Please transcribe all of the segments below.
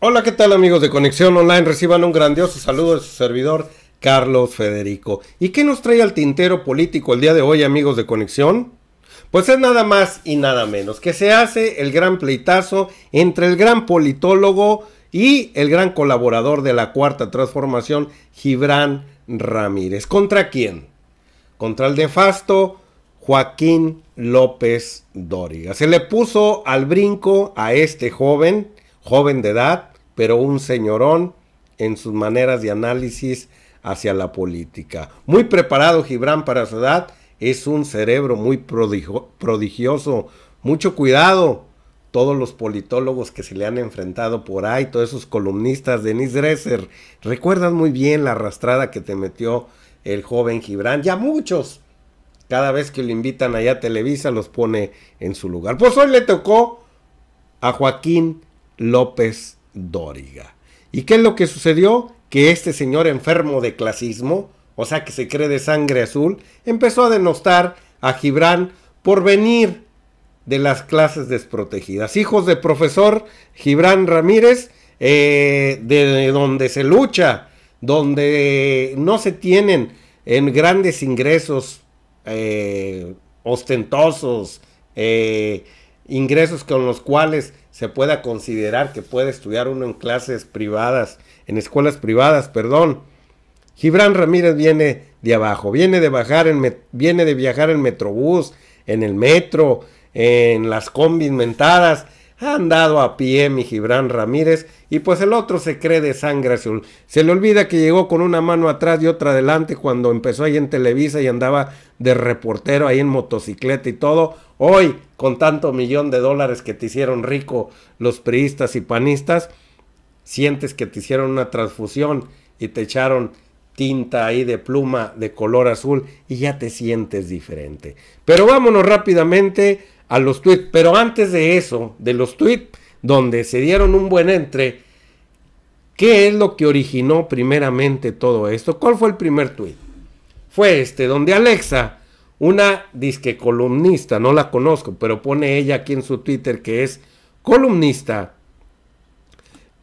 Hola, ¿qué tal amigos de Conexión Online? Reciban un grandioso saludo de su servidor, Carlos Federico. ¿Y qué nos trae al tintero político el día de hoy, amigos de Conexión? Pues es nada más y nada menos que se hace el gran pleitazo entre el gran politólogo y el gran colaborador de la Cuarta Transformación, Gibran Ramírez. ¿Contra quién? Contra el nefasto Joaquín López Dóriga. Se le puso al brinco a este joven joven de edad, pero un señorón en sus maneras de análisis hacia la política. Muy preparado Gibran para su edad, es un cerebro muy prodigioso. Mucho cuidado, todos los politólogos que se le han enfrentado por ahí, todos esos columnistas, Denis Dresser, recuerdan muy bien la arrastrada que te metió el joven Gibran, ya muchos. Cada vez que lo invitan allá a Televisa los pone en su lugar. Pues hoy le tocó a Joaquín López Dóriga. ¿Y qué es lo que sucedió? Que este señor enfermo de clasismo, o sea que se cree de sangre azul, empezó a denostar a Gibran por venir de las clases desprotegidas. Hijos de profesor Gibran Ramírez, eh, de donde se lucha, donde no se tienen en grandes ingresos eh, ostentosos, eh, ingresos con los cuales se pueda considerar que puede estudiar uno en clases privadas, en escuelas privadas, perdón. Gibran Ramírez viene de abajo, viene de, bajar en viene de viajar en Metrobús, en el metro, en las combis mentadas, ha andado a pie mi Gibran Ramírez y pues el otro se cree de sangre azul. Se le olvida que llegó con una mano atrás y otra adelante cuando empezó ahí en Televisa y andaba de reportero ahí en motocicleta y todo. Hoy, con tanto millón de dólares que te hicieron rico los priistas y panistas, sientes que te hicieron una transfusión y te echaron tinta ahí de pluma de color azul y ya te sientes diferente. Pero vámonos rápidamente a los tweets. Pero antes de eso, de los tweets donde se dieron un buen entre, ¿qué es lo que originó primeramente todo esto? ¿Cuál fue el primer tweet? Fue este, donde Alexa, una disque columnista, no la conozco, pero pone ella aquí en su Twitter que es columnista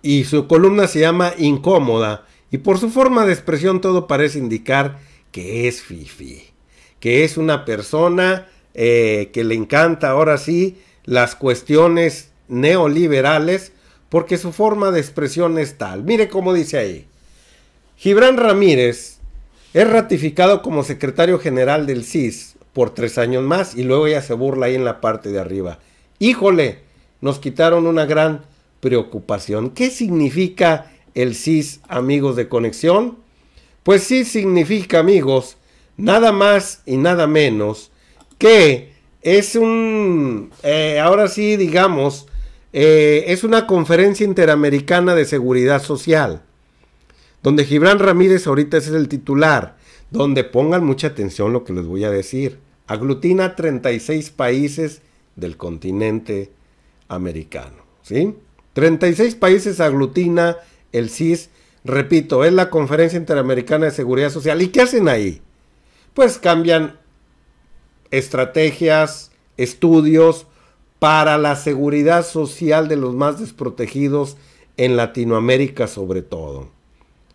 y su columna se llama Incómoda y por su forma de expresión todo parece indicar que es fifi, que es una persona eh, que le encanta ahora sí las cuestiones neoliberales, porque su forma de expresión es tal. Mire cómo dice ahí. Gibran Ramírez es ratificado como secretario general del CIS por tres años más y luego ya se burla ahí en la parte de arriba. Híjole, nos quitaron una gran preocupación. ¿Qué significa el CIS, amigos de conexión? Pues sí significa, amigos, nada más y nada menos que es un, eh, ahora sí digamos, eh, es una conferencia interamericana de seguridad social, donde Gibran Ramírez ahorita es el titular, donde pongan mucha atención lo que les voy a decir. Aglutina 36 países del continente americano, ¿sí? 36 países aglutina el CIS, repito, es la Conferencia Interamericana de Seguridad Social. ¿Y qué hacen ahí? Pues cambian estrategias, estudios para la seguridad social de los más desprotegidos en Latinoamérica sobre todo.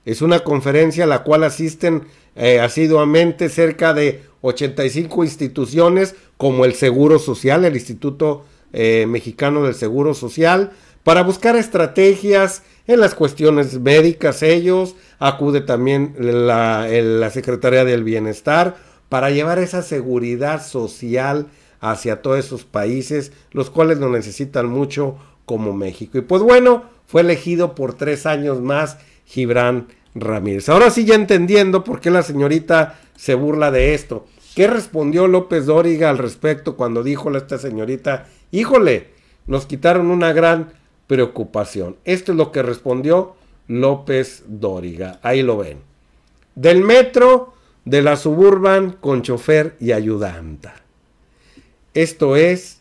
Es una conferencia a la cual asisten eh, asiduamente cerca de 85 instituciones como el Seguro Social, el Instituto eh, Mexicano del Seguro Social, para buscar estrategias en las cuestiones médicas ellos. Acude también la, la Secretaría del Bienestar para llevar esa seguridad social hacia todos esos países, los cuales lo necesitan mucho como México. Y pues bueno, fue elegido por tres años más Gibran Ramírez. Ahora sí ya entendiendo por qué la señorita se burla de esto. ¿Qué respondió López Dóriga al respecto cuando dijo a esta señorita, híjole, nos quitaron una gran preocupación? Esto es lo que respondió López Dóriga. Ahí lo ven. Del metro de la suburban con chofer y ayudanta. Esto es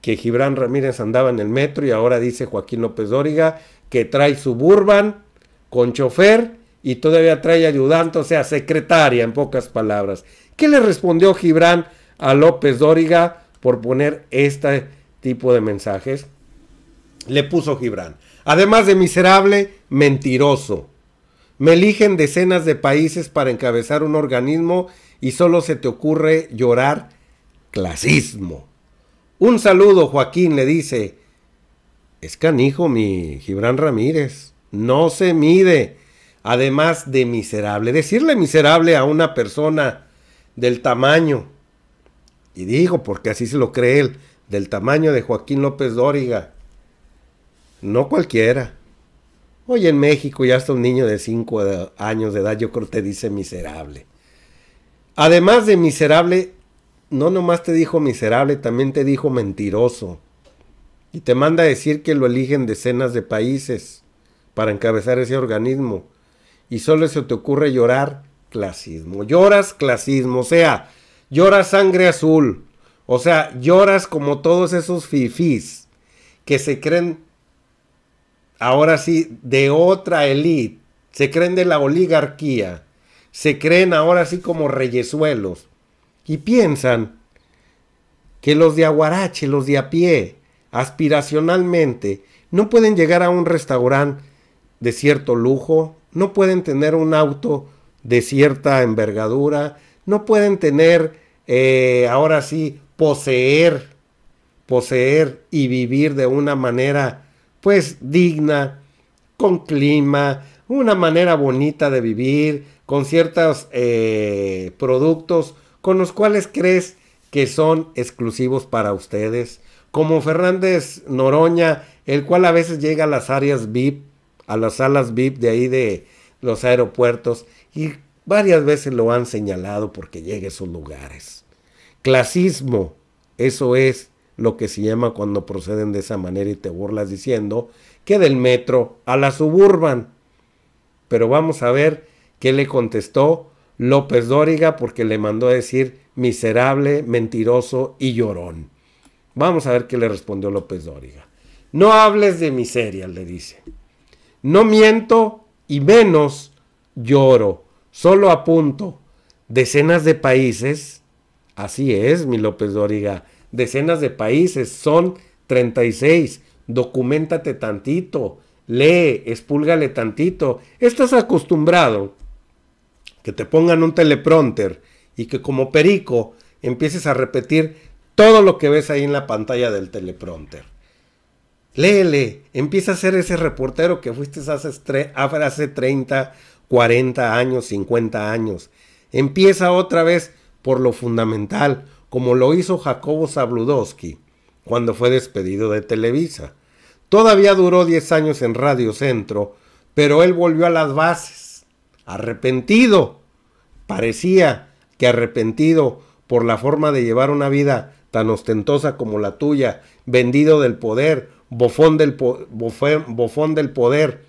que Gibran Ramírez andaba en el metro y ahora dice Joaquín López Dóriga que trae suburban con chofer y todavía trae ayudante, o sea, secretaria en pocas palabras. ¿Qué le respondió Gibran a López Dóriga por poner este tipo de mensajes? Le puso Gibran. Además de miserable, mentiroso. Me eligen decenas de países para encabezar un organismo y solo se te ocurre llorar clasismo. Un saludo, Joaquín, le dice. Es canijo mi Gibran Ramírez. No se mide. Además de miserable. Decirle miserable a una persona del tamaño. Y digo, porque así se lo cree él, del tamaño de Joaquín López Dóriga. No cualquiera. Hoy en México ya hasta un niño de 5 años de edad yo creo te dice miserable. Además de miserable, no nomás te dijo miserable, también te dijo mentiroso. Y te manda a decir que lo eligen decenas de países para encabezar ese organismo. Y solo se te ocurre llorar clasismo. Lloras clasismo, o sea, lloras sangre azul. O sea, lloras como todos esos fifís que se creen ahora sí, de otra élite. Se creen de la oligarquía. Se creen ahora sí como reyesuelos. Y piensan que los de aguarache, los de a pie, aspiracionalmente, no pueden llegar a un restaurante de cierto lujo, no pueden tener un auto de cierta envergadura, no pueden tener, eh, ahora sí, poseer, poseer y vivir de una manera pues digna, con clima, una manera bonita de vivir, con ciertos eh, productos con los cuales crees que son exclusivos para ustedes. Como Fernández Noroña, el cual a veces llega a las áreas VIP, a las salas VIP de ahí de los aeropuertos, y varias veces lo han señalado porque llega a esos lugares. Clasismo, eso es lo que se llama cuando proceden de esa manera y te burlas diciendo que del metro a la suburban. Pero vamos a ver qué le contestó López Dóriga porque le mandó a decir miserable, mentiroso y llorón. Vamos a ver qué le respondió López Dóriga. No hables de miseria, le dice. No miento y menos lloro. Solo apunto. Decenas de países, así es, mi López Dóriga, decenas de países, son 36. Documentate tantito, lee, espúlgale tantito. Estás acostumbrado que te pongan un teleprompter y que como perico empieces a repetir todo lo que ves ahí en la pantalla del teleprompter. Léele, empieza a ser ese reportero que fuiste hace, hace 30, 40 años, 50 años. Empieza otra vez por lo fundamental, como lo hizo Jacobo Zabludowski cuando fue despedido de Televisa. Todavía duró 10 años en Radio Centro, pero él volvió a las bases, arrepentido, parecía que arrepentido por la forma de llevar una vida tan ostentosa como la tuya, vendido del poder, bofón del, bofón del poder,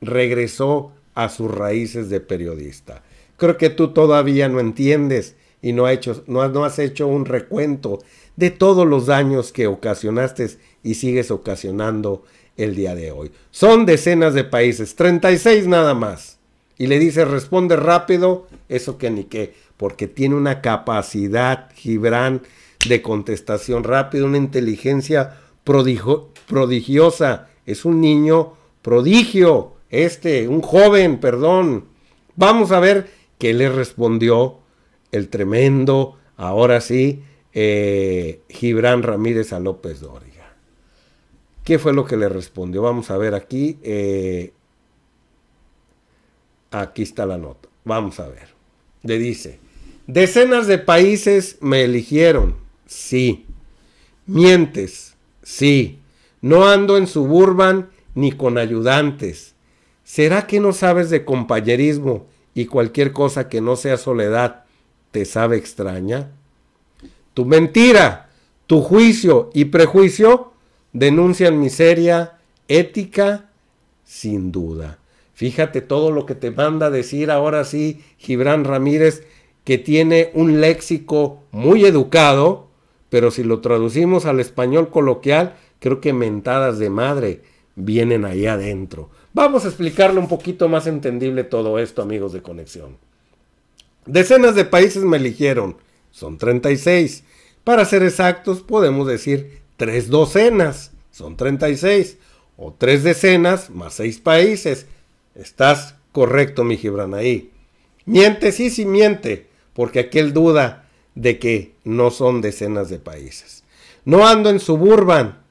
regresó a sus raíces de periodista. Creo que tú todavía no entiendes y no, no has hecho un recuento de todos los daños que ocasionaste y sigues ocasionando el día de hoy. Son decenas de países, 36 nada más. Y le dice, responde rápido, eso que ni qué, porque tiene una capacidad, Gibran, de contestación rápida, una inteligencia prodigiosa. Es un niño prodigio, este, un joven, perdón. Vamos a ver qué le respondió el tremendo, ahora sí, eh, Gibran Ramírez a López Dóriga. ¿Qué fue lo que le respondió? Vamos a ver aquí. Eh, aquí está la nota. Vamos a ver. Le dice, decenas de países me eligieron. Sí. Mientes. Sí. No ando en suburban ni con ayudantes. ¿Será que no sabes de compañerismo y cualquier cosa que no sea soledad te sabe extraña? Tu mentira, tu juicio y prejuicio denuncian miseria ética sin duda. Fíjate todo lo que te manda decir ahora sí Gibran Ramírez, que tiene un léxico muy educado, pero si lo traducimos al español coloquial, creo que mentadas de madre vienen ahí adentro. Vamos a explicarle un poquito más entendible todo esto, amigos de Conexión. Decenas de países me eligieron, son 36. Para ser exactos, podemos decir tres docenas, son 36. O tres decenas más seis países. Estás correcto, mi Gibran, ahí. Miente, sí, sí miente, porque aquel duda de que no son decenas de países. No ando en suburban,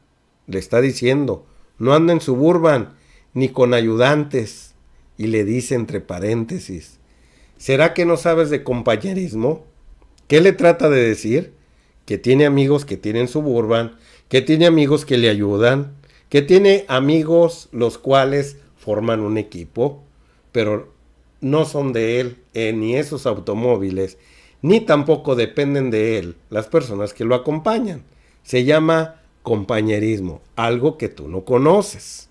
le está diciendo, no ando en suburban, ni con ayudantes. Y le dice entre paréntesis, ¿Será que no sabes de compañerismo? ¿Qué le trata de decir? Que tiene amigos que tienen suburban, que tiene amigos que le ayudan, que tiene amigos los cuales forman un equipo, pero no son de él eh, ni esos automóviles, ni tampoco dependen de él las personas que lo acompañan. Se llama compañerismo, algo que tú no conoces.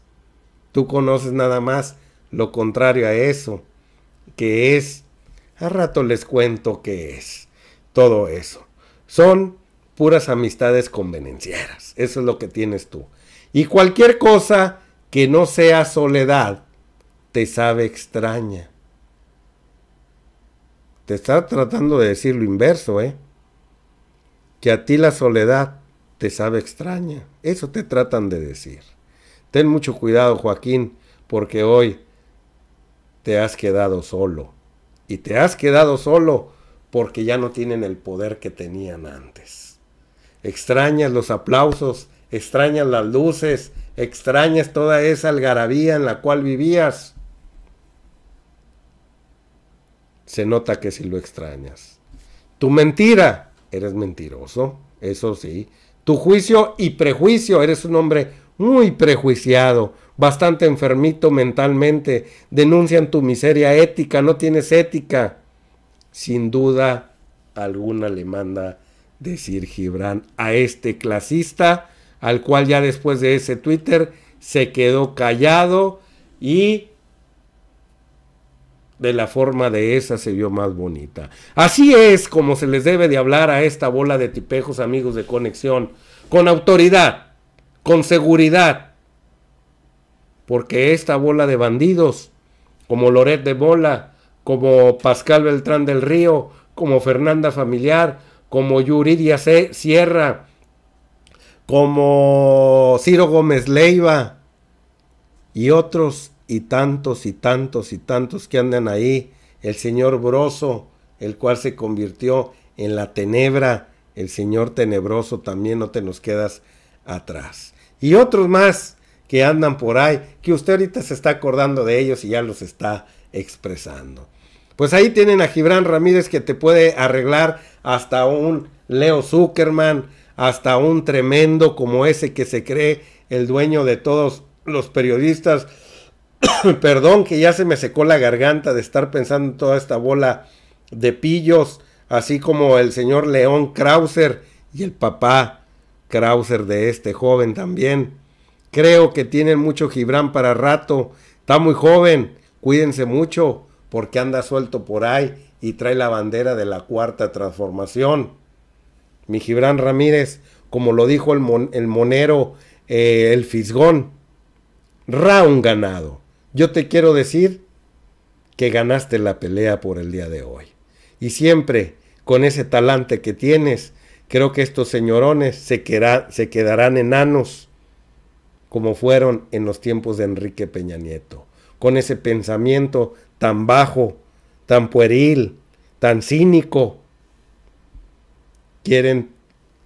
Tú conoces nada más lo contrario a eso, que es a rato les cuento qué es todo eso. Son puras amistades convenencieras. Eso es lo que tienes tú. Y cualquier cosa que no sea soledad, te sabe extraña. Te está tratando de decir lo inverso, ¿eh? Que a ti la soledad te sabe extraña. Eso te tratan de decir. Ten mucho cuidado, Joaquín, porque hoy te has quedado solo y te has quedado solo porque ya no tienen el poder que tenían antes. Extrañas los aplausos, extrañas las luces, extrañas toda esa algarabía en la cual vivías. Se nota que si lo extrañas. Tu mentira, eres mentiroso, eso sí. Tu juicio y prejuicio, eres un hombre muy prejuiciado, bastante enfermito mentalmente, denuncian tu miseria ética, no tienes ética. Sin duda alguna le manda decir Gibran a este clasista, al cual ya después de ese Twitter se quedó callado y de la forma de esa se vio más bonita. Así es como se les debe de hablar a esta bola de tipejos amigos de conexión, con autoridad, con seguridad, porque esta bola de bandidos, como Loret de Bola, como Pascal Beltrán del Río, como Fernanda Familiar, como Yuridia Sierra, como Ciro Gómez Leiva y otros y tantos y tantos y tantos que andan ahí, el señor Broso, el cual se convirtió en la tenebra, el señor tenebroso también no te nos quedas atrás. Y otros más que andan por ahí, que usted ahorita se está acordando de ellos y ya los está expresando. Pues ahí tienen a Gibran Ramírez que te puede arreglar hasta un Leo Zuckerman, hasta un tremendo como ese que se cree el dueño de todos los periodistas. Perdón que ya se me secó la garganta de estar pensando en toda esta bola de pillos, así como el señor León Krauser y el papá Krauser de este joven también. Creo que tienen mucho Gibran para rato. Está muy joven. Cuídense mucho porque anda suelto por ahí y trae la bandera de la cuarta transformación. Mi Gibran Ramírez, como lo dijo el, monero, eh, el fisgón, Raun ganado. Yo te quiero decir que ganaste la pelea por el día de hoy. Y siempre con ese talante que tienes, creo que estos señorones se quedarán enanos como fueron en los tiempos de Enrique Peña Nieto, con ese pensamiento tan bajo, tan pueril, tan cínico. Quieren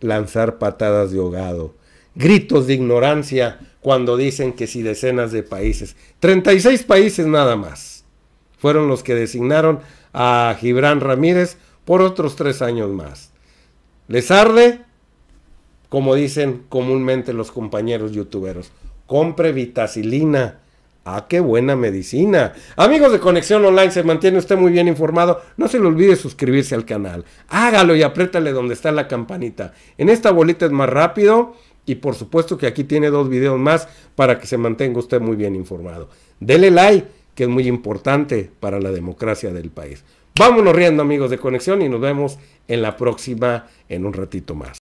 lanzar patadas de hogado, gritos de ignorancia cuando dicen que si decenas de países, 36 países nada más, fueron los que designaron a Gibran Ramírez por otros tres años más. ¿Les arde? como dicen comúnmente los compañeros youtuberos, compre vitacilina. Ah, qué buena medicina. Amigos de Conexión Online, se mantiene usted muy bien informado. No se le olvide suscribirse al canal. Hágalo y apriétale donde está la campanita. En esta bolita es más rápido. Y por supuesto que aquí tiene dos videos más para que se mantenga usted muy bien informado. Dele like, que es muy importante para la democracia del país. Vámonos riendo amigos de Conexión y nos vemos en la próxima en un ratito más.